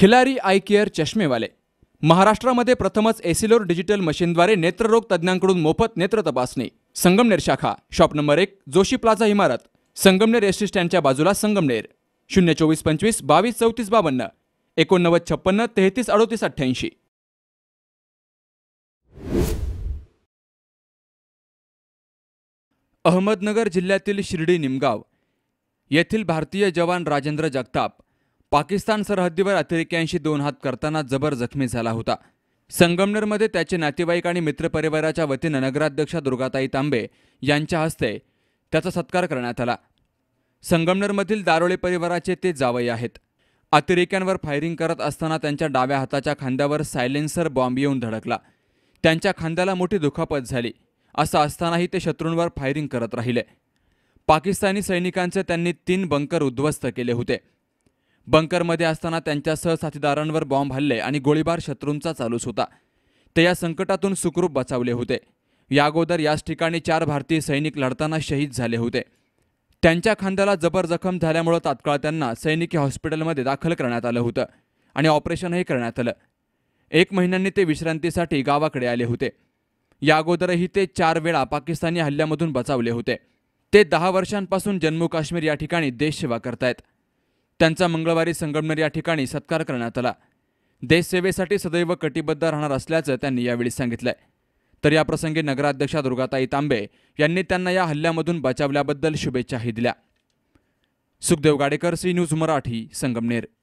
Khillari I care चष्मेवाले महाराष्ट्रामध्ये प्रथमच एसिलोर digital मशीनद्वारे नेत्ररोग तज्ज्ञांकडून मोफत नेत्र तपासणी संगमनेर शाखा शॉप नंबर एक जोशी प्लाझा इमारत संगमनेर एस स्टँडच्या बाजूला संगमनेर शून्य चोवीस पंचवीस बावीस चौतीस बावन्न एकोणनव्वद छप्पन्न तेहतीस अडोतीस अठ्ठ्याऐंशी अहमदनगर जिल्ह्यातील शिर्डी निमगाव येथील भारतीय जवान राजेंद्र जगताप पाकिस्तान सरहद्दीवर अतिरेक्यांशी दोन हात करताना जबर जखमी झाला होता संगमनेरमध्ये त्याचे नातेवाईक आणि मित्रपरिवाराच्या वतीनं नगराध्यक्षा दुर्गाताई तांबे यांच्या हस्ते त्याचा सत्कार करण्यात आला संगमनेरमधील दारोळे परिवाराचे ते जावई आहेत अतिरेक्यांवर फायरिंग करत असताना त्यांच्या डाव्या हाताच्या खांद्यावर सायलेन्सर बॉम्ब येऊन धडकला त्यांच्या खांद्याला मोठी दुखापत झाली असं असतानाही ते शत्रूंवर फायरिंग करत राहिले पाकिस्तानी सैनिकांचे त्यांनी तीन बंकर उद्ध्वस्त केले होते बंकरमध्ये असताना त्यांच्या सहसाथीदारांवर बॉम्ब हल्ले आणि गोळीबार शत्रूंचा चालूच होता ते या संकटातून सुखरूप बचावले होते यागोदर याच ठिकाणी चार भारतीय सैनिक लढताना शहीद झाले होते त्यांच्या खांद्याला जबर जखम झाल्यामुळं तात्काळ त्यांना सैनिकी हॉस्पिटलमध्ये दाखल करण्यात आलं होतं आणि ऑपरेशनही करण्यात आलं एक महिन्यांनी ते विश्रांतीसाठी गावाकडे आले होते यागोदरही ते चार वेळा पाकिस्तानी हल्ल्यामधून बचावले होते ते दहा वर्षांपासून जम्मू काश्मीर या ठिकाणी देशसेवा करतायत त्यांचा मंगळवारी संगमनेर या ठिकाणी सत्कार करण्यात आला देशसेवेसाठी सदैव कटिबद्ध राहणार असल्याचं त्यांनी यावेळी सांगितलंय तर याप्रसंगी नगराध्यक्षा दुर्गाताई तांबे यांनी त्यांना या हल्ल्यामधून बचावल्याबद्दल शुभेच्छाही दिल्या सुखदेव गाडेकर सी न्यूज मराठी संगमनेर